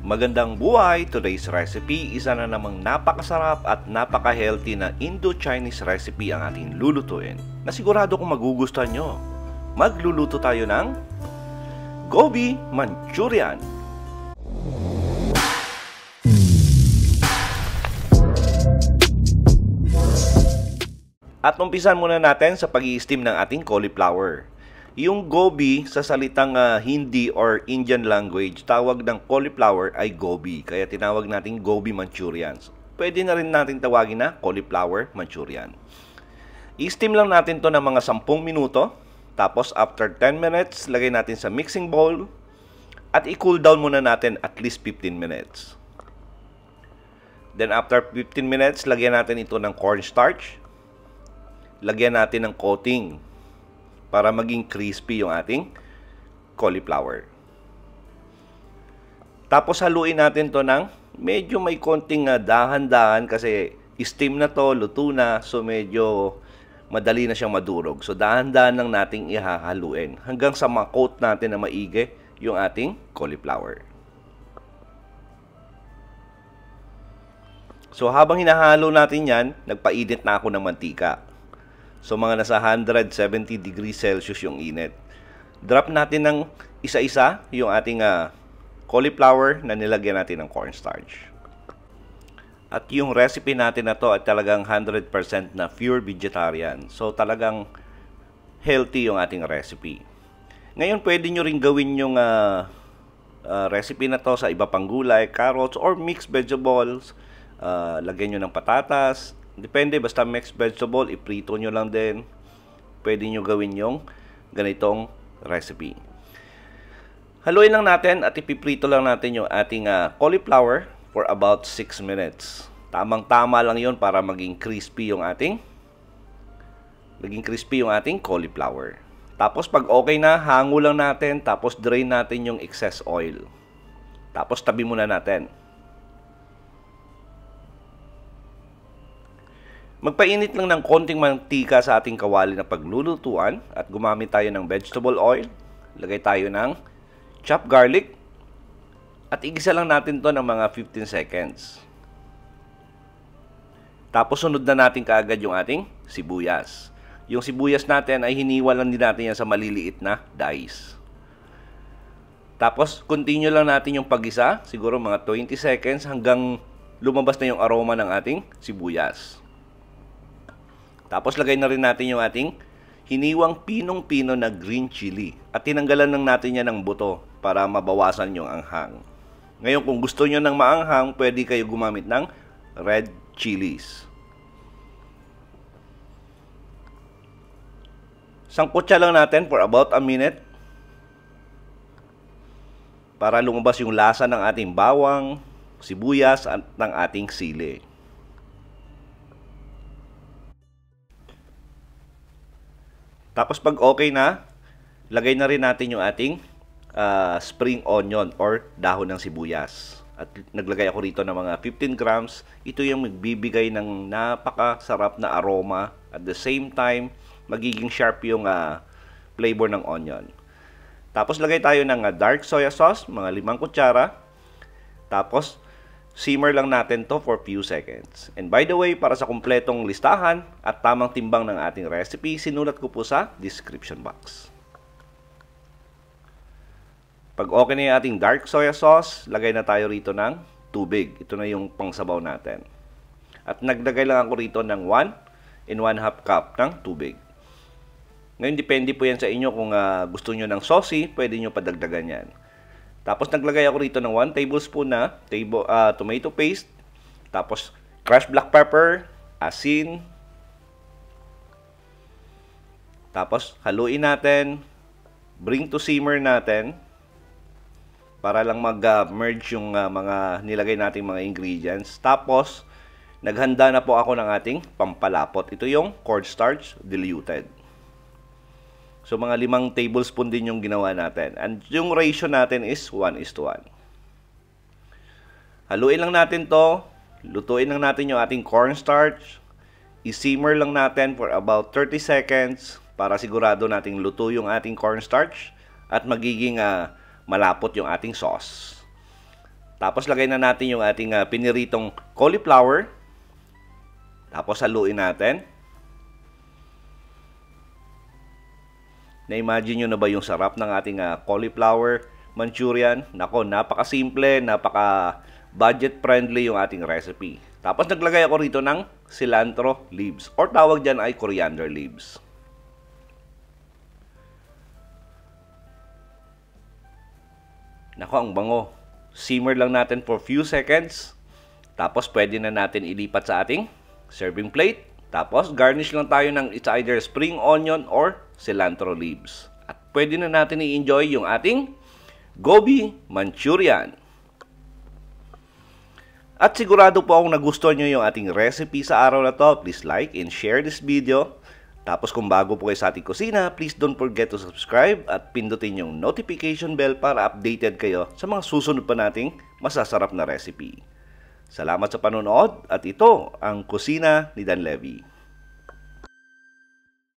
Magandang buhay! Today's recipe, isa na namang napakasarap at napaka-healthy na Indo-Chinese recipe ang ating lulutuin Nasigurado sigurado kong magugustuhan nyo. Magluluto tayo ng Gobi Manchurian. At umpisan muna natin sa pag-i-steam ng ating cauliflower. Yung gobi sa salitang uh, Hindi or Indian language, tawag ng cauliflower ay gobi. Kaya tinawag natin gobi Manchurians. Pwede na rin natin tawagin na cauliflower Manchurian. I-steam lang natin to ng mga 10 minuto. Tapos after 10 minutes, lagay natin sa mixing bowl. At i-cool down muna natin at least 15 minutes. Then after 15 minutes, lagyan natin ito ng cornstarch. Lagyan natin ng coating para maging crispy yung ating cauliflower. Tapos haluin natin to ng medyo may konting ah, dahan-dahan kasi steam na to, luto na, so medyo madali na siyang madurog. So dahan-dahan lang nating ihahaluin hanggang sa ma-coat natin na maigi yung ating cauliflower. So habang hinahalo natin yan, nagpainit na ako ng mantika. So mga nasa 170 degrees Celsius yung init. Drop natin ng isa-isa yung ating uh, cauliflower na nilagyan natin ng cornstarch. At yung recipe natin na to ay talagang 100% na pure vegetarian. So talagang healthy yung ating recipe. Ngayon pwede nyo rin gawin yung uh, uh, recipe na to sa iba pang gulay, carrots or mixed vegetables. Uh, lagyan nyo ng patatas, Depende, basta mixed vegetable, iprito nyo lang din. Pwede nyo gawin yung ganitong recipe. Haluin lang natin at ipiprito lang natin yung ating uh, cauliflower for about 6 minutes. Tamang-tama lang yon para maging crispy yung ating maging crispy yung ating cauliflower. Tapos pag okay na, hango lang natin tapos drain natin yung excess oil. Tapos tabi muna natin. Magpainit lang ng konting mantika sa ating kawali na paglulutuan at gumamit tayo ng vegetable oil. Lagay tayo ng chopped garlic at igisa lang natin to ng mga 15 seconds. Tapos sunod na natin kaagad yung ating sibuyas. Yung sibuyas natin ay hiniwa lang din natin yan sa maliliit na dice. Tapos continue lang natin yung pagisa, siguro mga 20 seconds hanggang lumabas na yung aroma ng ating sibuyas. Tapos lagay na rin natin yung ating hiniwang pinong-pino na green chili at tinanggalan lang natin yan ng buto para mabawasan yung anghang. Ngayon kung gusto nyo ng maanghang, pwede kayo gumamit ng red chilies. Sangkutsa lang natin for about a minute para lumabas yung lasa ng ating bawang, sibuyas at ng ating sili. Tapos pag okay na, lagay na rin natin yung ating uh, spring onion or dahon ng sibuyas. At naglagay ako rito ng mga 15 grams. Ito yung magbibigay ng napakasarap na aroma. At the same time, magiging sharp yung uh, flavor ng onion. Tapos lagay tayo ng uh, dark soya sauce, mga limang kutsara. Tapos Simmer lang natin to for few seconds. And by the way, para sa kumpletong listahan at tamang timbang ng ating recipe, sinulat ko po sa description box. Pag okay na yung ating dark soya sauce, lagay na tayo rito ng tubig. Ito na yung pangsabaw natin. At naglagay lang ako rito ng 1 and 1 half cup ng tubig. Ngayon, depende po yan sa inyo. Kung uh, gusto nyo ng saucy, pwede nyo padagdagan yan. Tapos naglagay ako rito ng 1 tablespoon na table, uh, ah, tomato paste. Tapos crushed black pepper, asin. Tapos haluin natin. Bring to simmer natin. Para lang mag-merge uh, yung uh, mga nilagay nating mga ingredients. Tapos, naghanda na po ako ng ating pampalapot. Ito yung cornstarch diluted. So, mga limang tablespoon din yung ginawa natin. And yung ratio natin is 1 is to 1. Haluin lang natin to. Lutuin lang natin yung ating cornstarch. I-simmer lang natin for about 30 seconds para sigurado nating luto yung ating cornstarch at magiging uh, malapot yung ating sauce. Tapos lagay na natin yung ating uh, piniritong cauliflower. Tapos haluin natin. Na-imagine nyo na ba yung sarap ng ating uh, cauliflower manchurian? Nako, napaka simple napaka budget friendly yung ating recipe. Tapos naglagay ako rito ng cilantro leaves or tawag dyan ay coriander leaves. Nako, ang bango. Simmer lang natin for few seconds. Tapos pwede na natin ilipat sa ating serving plate. Tapos garnish lang tayo ng it's either spring onion or cilantro leaves. At pwede na natin i-enjoy yung ating gobi manchurian. At sigurado po akong nagustuhan nyo yung ating recipe sa araw na to. Please like and share this video. Tapos kung bago po kayo sa ating kusina, please don't forget to subscribe at pindutin yung notification bell para updated kayo sa mga susunod pa nating masasarap na recipe. Salamat sa panonood at ito ang Kusina ni Dan Levy.